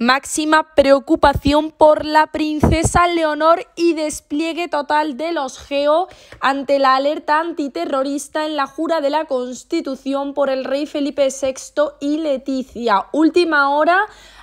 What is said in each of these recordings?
Máxima preocupación por la princesa Leonor y despliegue total de los GEO ante la alerta antiterrorista en la jura de la Constitución por el rey Felipe VI y Leticia. Última hora,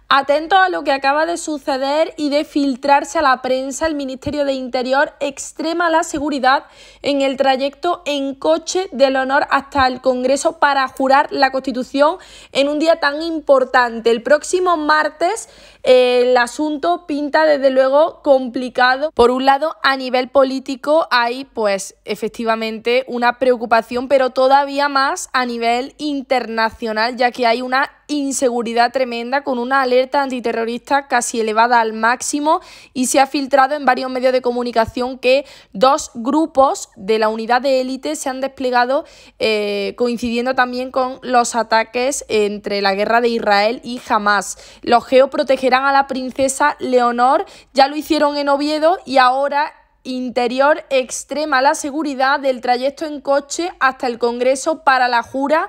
Atento a lo que acaba de suceder y de filtrarse a la prensa, el Ministerio de Interior extrema la seguridad en el trayecto en coche del honor hasta el Congreso para jurar la Constitución en un día tan importante. El próximo martes el asunto pinta desde luego complicado. Por un lado, a nivel político hay pues efectivamente una preocupación, pero todavía más a nivel internacional, ya que hay una inseguridad tremenda con una alerta antiterrorista casi elevada al máximo y se ha filtrado en varios medios de comunicación que dos grupos de la unidad de élite se han desplegado eh, coincidiendo también con los ataques entre la guerra de Israel y Hamas. Los geoprotegerán a la princesa Leonor. Ya lo hicieron en Oviedo y ahora Interior extrema la seguridad del trayecto en coche hasta el Congreso para la jura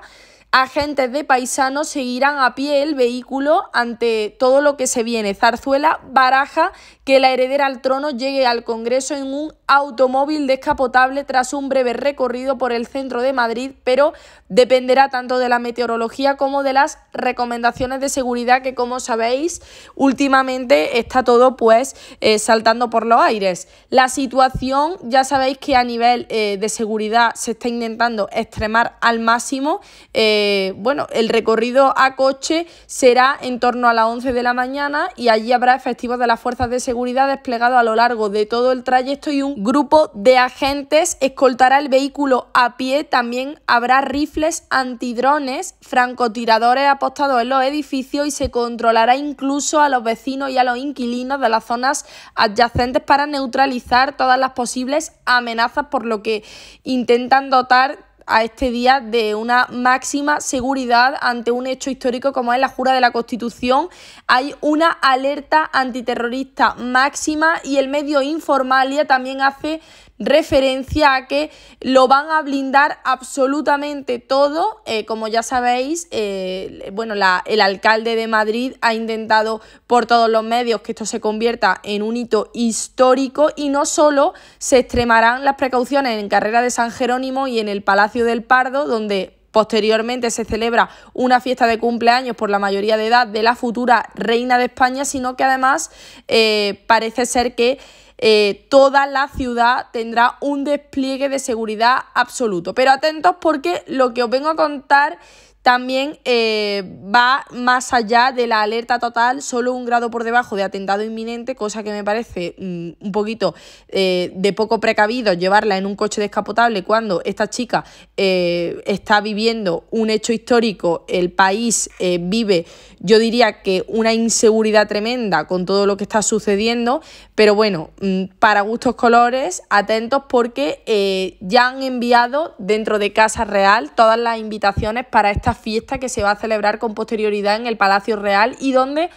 Agentes de paisanos seguirán a pie el vehículo ante todo lo que se viene. Zarzuela baraja que la heredera al trono llegue al Congreso en un automóvil descapotable tras un breve recorrido por el centro de Madrid, pero dependerá tanto de la meteorología como de las recomendaciones de seguridad que, como sabéis, últimamente está todo pues eh, saltando por los aires. La situación, ya sabéis que a nivel eh, de seguridad se está intentando extremar al máximo. Eh, eh, bueno, el recorrido a coche será en torno a las 11 de la mañana y allí habrá efectivos de las fuerzas de seguridad desplegados a lo largo de todo el trayecto y un grupo de agentes escoltará el vehículo a pie. También habrá rifles antidrones, francotiradores apostados en los edificios y se controlará incluso a los vecinos y a los inquilinos de las zonas adyacentes para neutralizar todas las posibles amenazas, por lo que intentan dotar a este día de una máxima seguridad ante un hecho histórico como es la jura de la Constitución. Hay una alerta antiterrorista máxima y el medio Informalia también hace referencia a que lo van a blindar absolutamente todo. Eh, como ya sabéis, eh, bueno, la, el alcalde de Madrid ha intentado por todos los medios que esto se convierta en un hito histórico y no solo se extremarán las precauciones en Carrera de San Jerónimo y en el Palacio del Pardo, donde Posteriormente se celebra una fiesta de cumpleaños por la mayoría de edad de la futura reina de España, sino que además eh, parece ser que eh, toda la ciudad tendrá un despliegue de seguridad absoluto. Pero atentos porque lo que os vengo a contar también eh, va más allá de la alerta total, solo un grado por debajo de atentado inminente, cosa que me parece mm, un poquito eh, de poco precavido llevarla en un coche descapotable cuando esta chica está viviendo un hecho histórico, el país vive, yo diría que una inseguridad tremenda con todo lo que está sucediendo, pero bueno... Mm, para gustos colores, atentos porque eh, ya han enviado dentro de Casa Real todas las invitaciones para esta fiesta que se va a celebrar con posterioridad en el Palacio Real y donde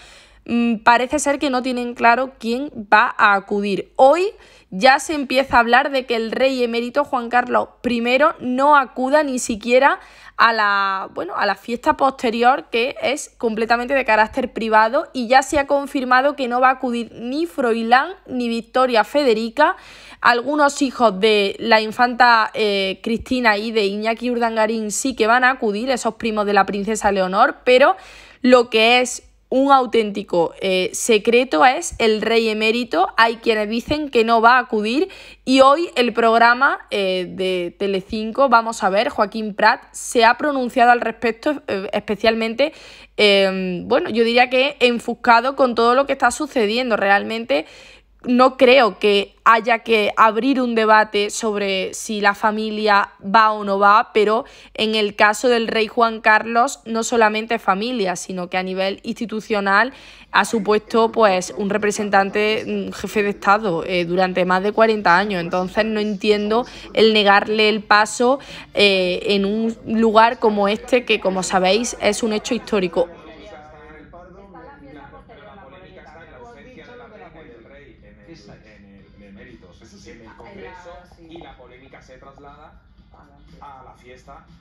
Mm, parece ser que no tienen claro quién va a acudir. Hoy ya se empieza a hablar de que el rey emérito Juan Carlos I no acuda ni siquiera a la, bueno, a la fiesta posterior que es completamente de carácter privado y ya se ha confirmado que no va a acudir ni Froilán ni Victoria Federica, algunos hijos de la infanta eh, Cristina y de Iñaki Urdangarín sí que van a acudir, esos primos de la princesa Leonor, pero lo que es un auténtico eh, secreto es el rey emérito. Hay quienes dicen que no va a acudir y hoy el programa eh, de Telecinco, vamos a ver, Joaquín Prat se ha pronunciado al respecto, eh, especialmente, em, bueno, yo diría que enfuscado con todo lo que está sucediendo. Realmente no creo que haya que abrir un debate sobre si la familia va o no va, pero en el caso del rey Juan Carlos no solamente familia, sino que a nivel institucional ha supuesto pues un representante, mm, jefe de Estado eh, durante más de 40 años. Entonces no entiendo el negarle el paso eh, en un lugar como este que, como sabéis, es un hecho histórico.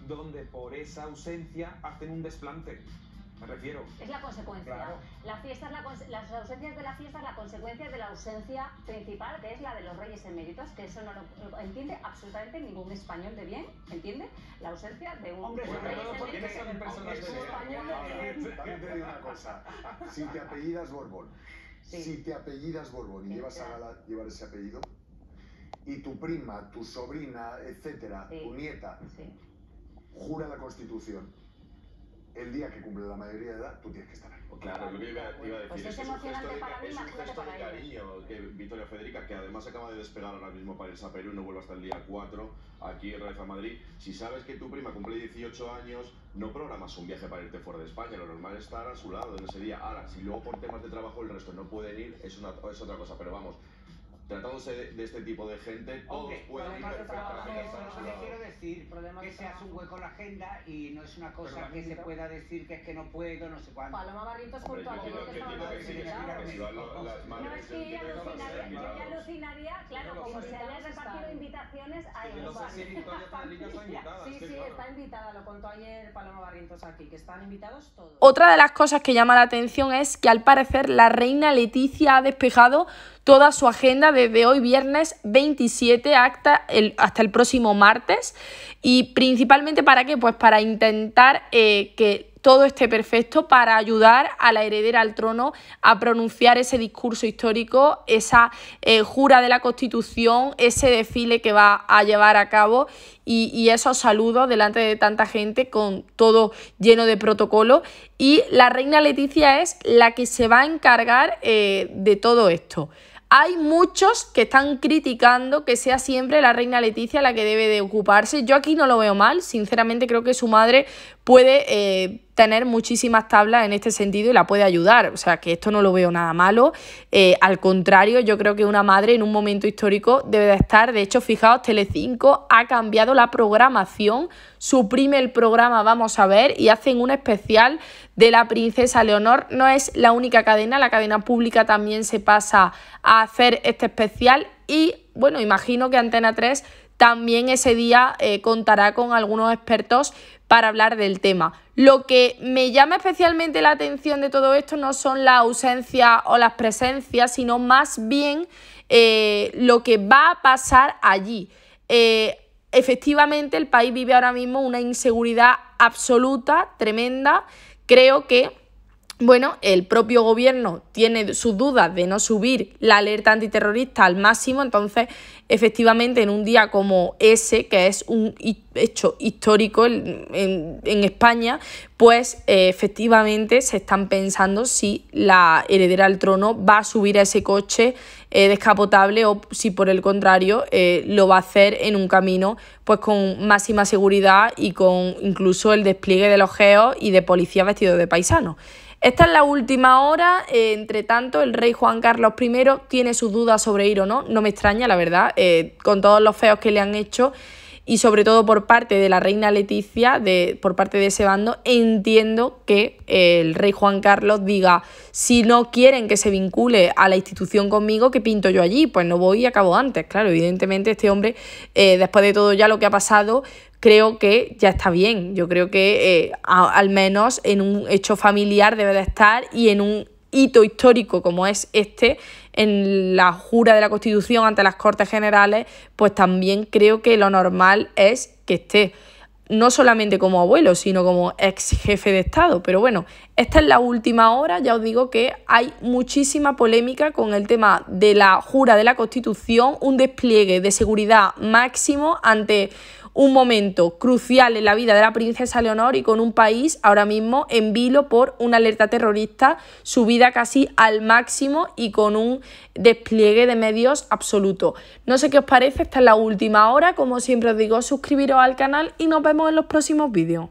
donde por esa ausencia hacen un desplante. Me refiero. Es la consecuencia. La fiesta las ausencias de la fiesta es la consecuencia de la ausencia principal, que es la de los reyes eméritos, que eso no lo, entiende absolutamente ningún español de bien, ¿entiende? La ausencia de un Hombre, También si te apellidas Borbón, si te apellidas Borbón y llevas a llevar ese apellido, y tu prima, tu sobrina, etcétera, tu nieta, jura la Constitución, el día que cumple la mayoría de edad, tú tienes que estar ahí. Claro, lo iba, a decir, pues es, un gesto de, es cariño que Victoria Federica, que además acaba de despegar ahora mismo para a Perú, no vuelve hasta el día 4, aquí en Reza Madrid. Si sabes que tu prima cumple 18 años, no programas un viaje para irte fuera de España, lo normal es estar a su lado en ese día. Ahora, si luego por temas de trabajo el resto no pueden ir, es, es otra cosa, pero vamos, tratándose de, este tipo de gente, todos pueden ir perfectamente problema que, que se hace un hueco en la agenda y no es una cosa que se pueda decir que es que no puedo, no sé cuándo. Paloma Barrientos junto a que No, es que ella alucinaría, yo ya alucinaría, claro, como se le han repartido invitaciones a Sí, sí, está invitada, lo contó ayer Paloma Barrientos aquí, que están invitados todos. Otra de las cosas que llama la atención es que al parecer la reina Leticia ha despejado toda su agenda desde hoy viernes 27 hasta el, próximo martes ¿Y principalmente para qué? Pues para intentar eh, que todo esté perfecto para ayudar a la heredera al trono a pronunciar ese discurso histórico, esa eh, jura de la Constitución, ese desfile que va a llevar a cabo y, esos saludos delante de tanta gente con todo lleno de protocolo. Y la reina Leticia es la que se va a encargar eh, de todo esto. Hay muchos que están criticando que sea siempre la reina Leticia la que debe de ocuparse. Yo aquí no lo veo mal, sinceramente creo que su madre puede eh, tener muchísimas tablas en este sentido y la puede ayudar. O sea, que esto no lo veo nada malo. Eh, al contrario, yo creo que una madre en un momento histórico debe de estar. De hecho, fijaos, Telecinco ha cambiado la programación, suprime el programa Vamos a ver y hacen un especial de la princesa Leonor. No es la única cadena, la cadena pública también se pasa a hacer este especial y bueno, imagino que Antena 3 también ese día eh, contará con algunos expertos para hablar del tema. Lo que me llama especialmente la atención de todo esto no son la ausencia o las presencias, sino más bien eh, lo que va a pasar allí. Eh, efectivamente, el país vive ahora mismo una inseguridad absoluta, tremenda. Creo que bueno, el propio gobierno tiene sus dudas de no subir la alerta antiterrorista al máximo, entonces efectivamente en un día como ese, que es un hecho histórico en, España, pues efectivamente se están pensando si la heredera al trono va a subir a ese coche eh, descapotable o si por el contrario eh, lo va a hacer en un camino pues con máxima seguridad y con incluso el despliegue de los geos y de policía vestidos de paisano. Esta es la última hora, eh, entre tanto el rey Juan Carlos I tiene sus dudas sobre ir o no, no me extraña la verdad, eh, con todos los feos que le han hecho y sobre todo por parte de la reina Leticia, de, por parte de ese bando, entiendo que eh, el rey Juan Carlos diga, si no quieren que se vincule a la institución conmigo, ¿qué pinto yo allí? Pues no voy y acabo antes. Claro, evidentemente este hombre, eh, después de todo ya lo que ha pasado, creo que ya está bien. Yo creo que eh, al menos en un hecho familiar debe de estar y en un hito histórico como es este, en la jura de la Constitución ante las Cortes Generales, pues también creo que lo normal es que esté no solamente como abuelo, sino como ex jefe de Estado. Pero bueno, esta es la última hora, ya os digo que hay muchísima polémica con el tema de la jura de la Constitución, un despliegue de seguridad máximo ante un momento crucial en la vida de la princesa Leonor y con un país ahora mismo en vilo por una alerta terrorista subida casi al máximo y con un despliegue de medios absoluto. No sé qué os parece, esta es la última hora, como siempre os digo, suscribiros al canal y nos vemos en los próximos vídeos.